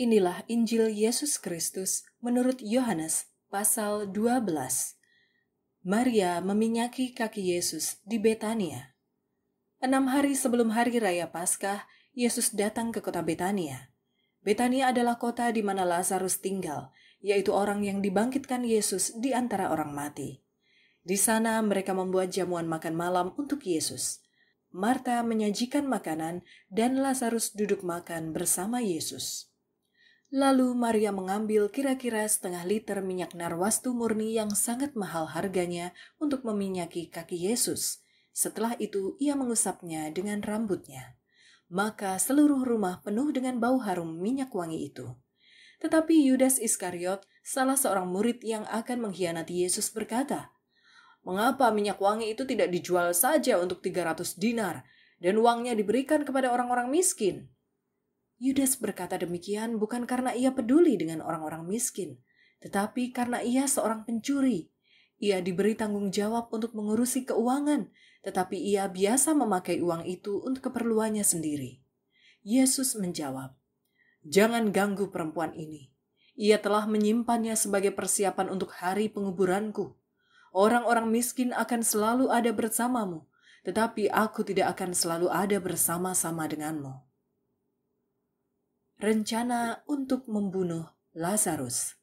Inilah Injil Yesus Kristus menurut Yohanes pasal 12. Maria meminyaki kaki Yesus di Betania. Enam hari sebelum hari Raya Paskah, Yesus datang ke kota Betania. Betania adalah kota di mana Lazarus tinggal, yaitu orang yang dibangkitkan Yesus di antara orang mati. Di sana mereka membuat jamuan makan malam untuk Yesus. Marta menyajikan makanan dan Lazarus duduk makan bersama Yesus. Lalu Maria mengambil kira-kira setengah liter minyak narwastu murni yang sangat mahal harganya untuk meminyaki kaki Yesus. Setelah itu ia mengusapnya dengan rambutnya. Maka seluruh rumah penuh dengan bau harum minyak wangi itu. Tetapi Yudas Iskariot, salah seorang murid yang akan mengkhianati Yesus berkata, Mengapa minyak wangi itu tidak dijual saja untuk 300 dinar dan uangnya diberikan kepada orang-orang miskin?' Yudas berkata demikian bukan karena ia peduli dengan orang-orang miskin, tetapi karena ia seorang pencuri. Ia diberi tanggung jawab untuk mengurusi keuangan, tetapi ia biasa memakai uang itu untuk keperluannya sendiri. Yesus menjawab, "Jangan ganggu perempuan ini. Ia telah menyimpannya sebagai persiapan untuk hari penguburanku. Orang-orang miskin akan selalu ada bersamamu, tetapi aku tidak akan selalu ada bersama-sama denganmu." rencana untuk membunuh Lazarus.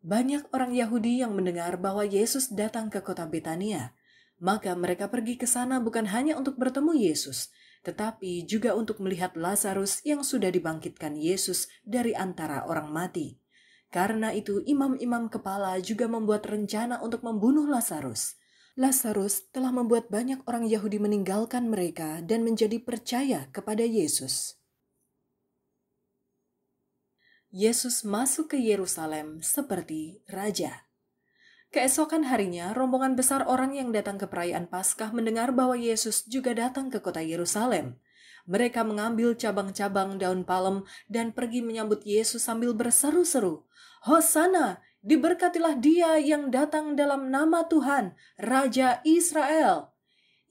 Banyak orang Yahudi yang mendengar bahwa Yesus datang ke kota Betania, maka mereka pergi ke sana bukan hanya untuk bertemu Yesus, tetapi juga untuk melihat Lazarus yang sudah dibangkitkan Yesus dari antara orang mati. Karena itu, imam-imam kepala juga membuat rencana untuk membunuh Lazarus. Lazarus telah membuat banyak orang Yahudi meninggalkan mereka dan menjadi percaya kepada Yesus. Yesus masuk ke Yerusalem seperti raja. Keesokan harinya, rombongan besar orang yang datang ke perayaan Paskah mendengar bahwa Yesus juga datang ke kota Yerusalem. Mereka mengambil cabang-cabang daun palem dan pergi menyambut Yesus sambil berseru-seru, "Hosana, diberkatilah Dia yang datang dalam nama Tuhan, Raja Israel!"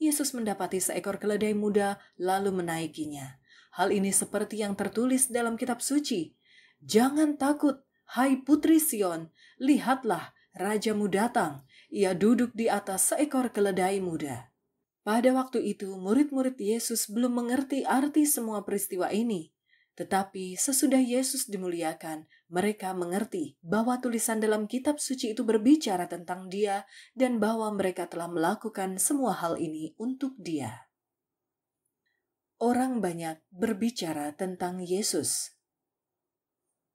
Yesus mendapati seekor keledai muda lalu menaikinya. Hal ini seperti yang tertulis dalam kitab suci. Jangan takut, hai putri Sion, lihatlah rajamu datang, ia duduk di atas seekor keledai muda. Pada waktu itu, murid-murid Yesus belum mengerti arti semua peristiwa ini. Tetapi sesudah Yesus dimuliakan, mereka mengerti bahwa tulisan dalam kitab suci itu berbicara tentang dia dan bahwa mereka telah melakukan semua hal ini untuk dia. Orang banyak berbicara tentang Yesus,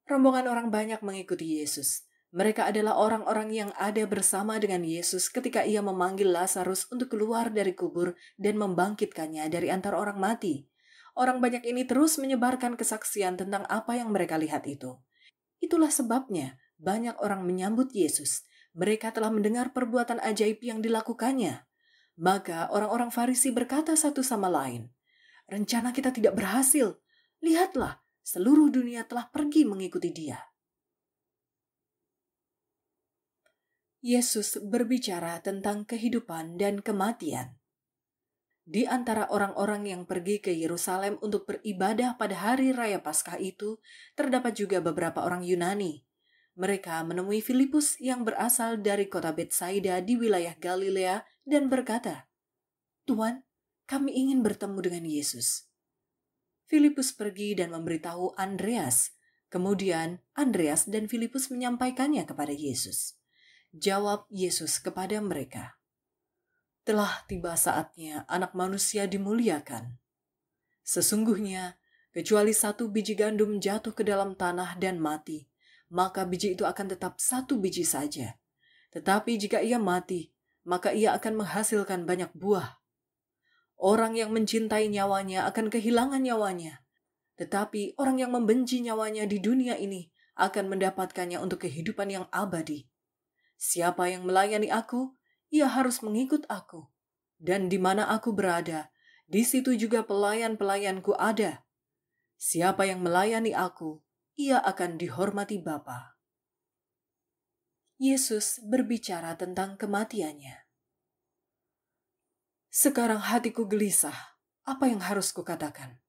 Rombongan orang banyak mengikuti Yesus. Mereka adalah orang-orang yang ada bersama dengan Yesus ketika ia memanggil Lazarus untuk keluar dari kubur dan membangkitkannya dari antara orang mati. Orang banyak ini terus menyebarkan kesaksian tentang apa yang mereka lihat itu. Itulah sebabnya banyak orang menyambut Yesus. Mereka telah mendengar perbuatan ajaib yang dilakukannya. Maka orang-orang Farisi berkata satu sama lain, "Rencana kita tidak berhasil. Lihatlah, Seluruh dunia telah pergi mengikuti dia. Yesus berbicara tentang kehidupan dan kematian. Di antara orang-orang yang pergi ke Yerusalem untuk beribadah pada hari raya Paskah itu, terdapat juga beberapa orang Yunani. Mereka menemui Filipus yang berasal dari kota Betsaida di wilayah Galilea dan berkata, "Tuan, kami ingin bertemu dengan Yesus." Filipus pergi dan memberitahu Andreas. Kemudian Andreas dan Filipus menyampaikannya kepada Yesus. Jawab Yesus kepada mereka, "Telah tiba saatnya Anak Manusia dimuliakan. Sesungguhnya, kecuali satu biji gandum jatuh ke dalam tanah dan mati, maka biji itu akan tetap satu biji saja. Tetapi jika ia mati, maka ia akan menghasilkan banyak buah. Orang yang mencintai nyawanya akan kehilangan nyawanya, tetapi orang yang membenci nyawanya di dunia ini akan mendapatkannya untuk kehidupan yang abadi. Siapa yang melayani aku, ia harus mengikut aku. Dan di mana aku berada, di situ juga pelayan-pelayanku ada. Siapa yang melayani aku, ia akan dihormati Bapa. Yesus berbicara tentang kematiannya. Sekarang hatiku gelisah. Apa yang harus kukatakan?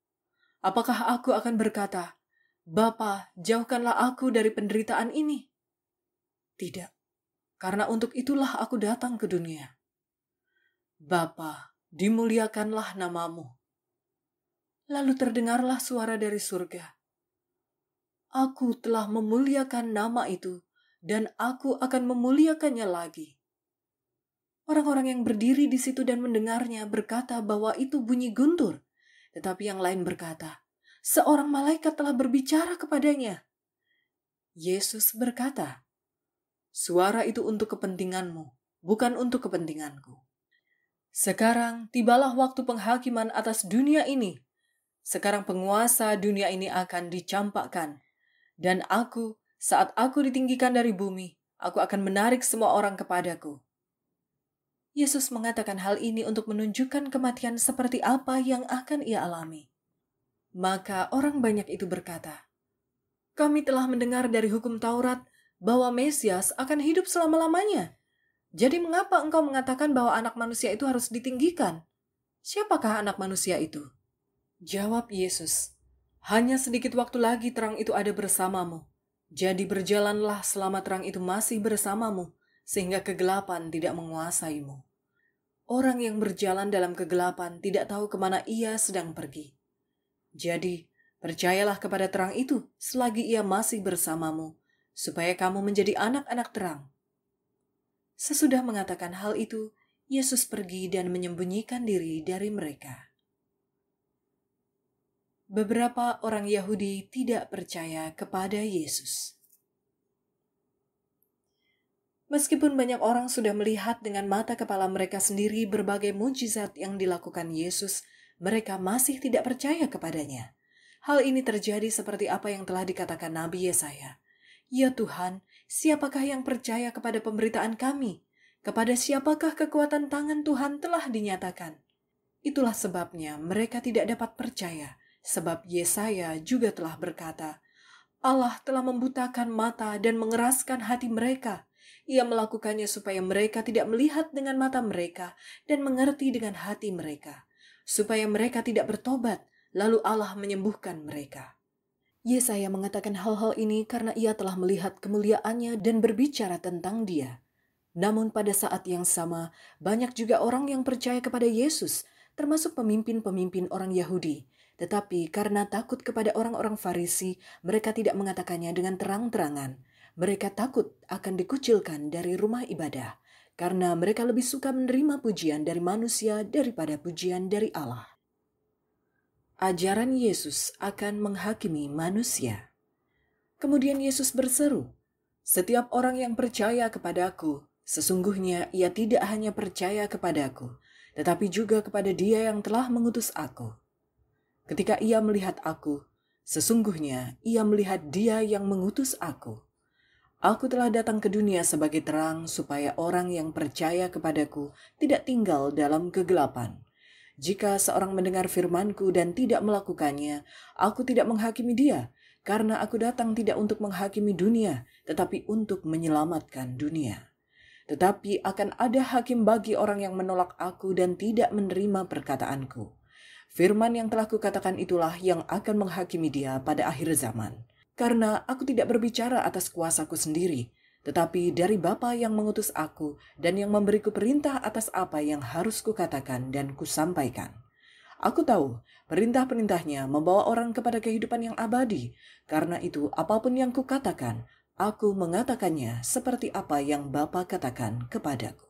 Apakah aku akan berkata, Bapa, jauhkanlah aku dari penderitaan ini? Tidak, karena untuk itulah aku datang ke dunia. Bapa, dimuliakanlah namamu. Lalu terdengarlah suara dari surga. Aku telah memuliakan nama itu, dan aku akan memuliakannya lagi. Orang-orang yang berdiri di situ dan mendengarnya berkata bahwa itu bunyi guntur. Tetapi yang lain berkata, seorang malaikat telah berbicara kepadanya. Yesus berkata, suara itu untuk kepentinganmu, bukan untuk kepentinganku. Sekarang tibalah waktu penghakiman atas dunia ini. Sekarang penguasa dunia ini akan dicampakkan. Dan aku, saat aku ditinggikan dari bumi, aku akan menarik semua orang kepadaku. Yesus mengatakan hal ini untuk menunjukkan kematian seperti apa yang akan ia alami. Maka orang banyak itu berkata, "Kami telah mendengar dari hukum Taurat bahwa Mesias akan hidup selama-lamanya. Jadi, mengapa engkau mengatakan bahwa Anak Manusia itu harus ditinggikan? Siapakah Anak Manusia itu?" Jawab Yesus, "Hanya sedikit waktu lagi terang itu ada bersamamu. Jadi, berjalanlah selama terang itu masih bersamamu." sehingga kegelapan tidak menguasaimu. Orang yang berjalan dalam kegelapan tidak tahu kemana ia sedang pergi. Jadi, percayalah kepada terang itu selagi ia masih bersamamu, supaya kamu menjadi anak-anak terang. Sesudah mengatakan hal itu, Yesus pergi dan menyembunyikan diri dari mereka. Beberapa orang Yahudi tidak percaya kepada Yesus. Meskipun banyak orang sudah melihat dengan mata kepala mereka sendiri berbagai mujizat yang dilakukan Yesus, mereka masih tidak percaya kepadanya. Hal ini terjadi seperti apa yang telah dikatakan Nabi Yesaya. Ya Tuhan, siapakah yang percaya kepada pemberitaan kami? Kepada siapakah kekuatan tangan Tuhan telah dinyatakan? Itulah sebabnya mereka tidak dapat percaya, sebab Yesaya juga telah berkata, Allah telah membutakan mata dan mengeraskan hati mereka, ia melakukannya supaya mereka tidak melihat dengan mata mereka dan mengerti dengan hati mereka, supaya mereka tidak bertobat, lalu Allah menyembuhkan mereka. Yesaya mengatakan hal-hal ini karena ia telah melihat kemuliaannya dan berbicara tentang dia. Namun pada saat yang sama, banyak juga orang yang percaya kepada Yesus, termasuk pemimpin-pemimpin orang Yahudi. Tetapi karena takut kepada orang-orang Farisi, mereka tidak mengatakannya dengan terang-terangan. Mereka takut akan dikucilkan dari rumah ibadah karena mereka lebih suka menerima pujian dari manusia daripada pujian dari Allah. Ajaran Yesus akan menghakimi manusia. Kemudian Yesus berseru, "Setiap orang yang percaya kepadaku, sesungguhnya ia tidak hanya percaya kepadaku, tetapi juga kepada Dia yang telah mengutus aku. Ketika ia melihat aku, sesungguhnya ia melihat Dia yang mengutus aku." Aku telah datang ke dunia sebagai terang supaya orang yang percaya kepadaku tidak tinggal dalam kegelapan. Jika seorang mendengar firmanku dan tidak melakukannya, aku tidak menghakimi dia, karena aku datang tidak untuk menghakimi dunia, tetapi untuk menyelamatkan dunia. Tetapi akan ada hakim bagi orang yang menolak aku dan tidak menerima perkataanku. Firman yang telah kukatakan itulah yang akan menghakimi dia pada akhir zaman.' karena aku tidak berbicara atas kuasaku sendiri, tetapi dari Bapa yang mengutus aku dan yang memberiku perintah atas apa yang harus kukatakan dan kusampaikan. Aku tahu perintah-perintahnya membawa orang kepada kehidupan yang abadi. Karena itu, apapun yang kukatakan, aku mengatakannya seperti apa yang Bapa katakan kepadaku.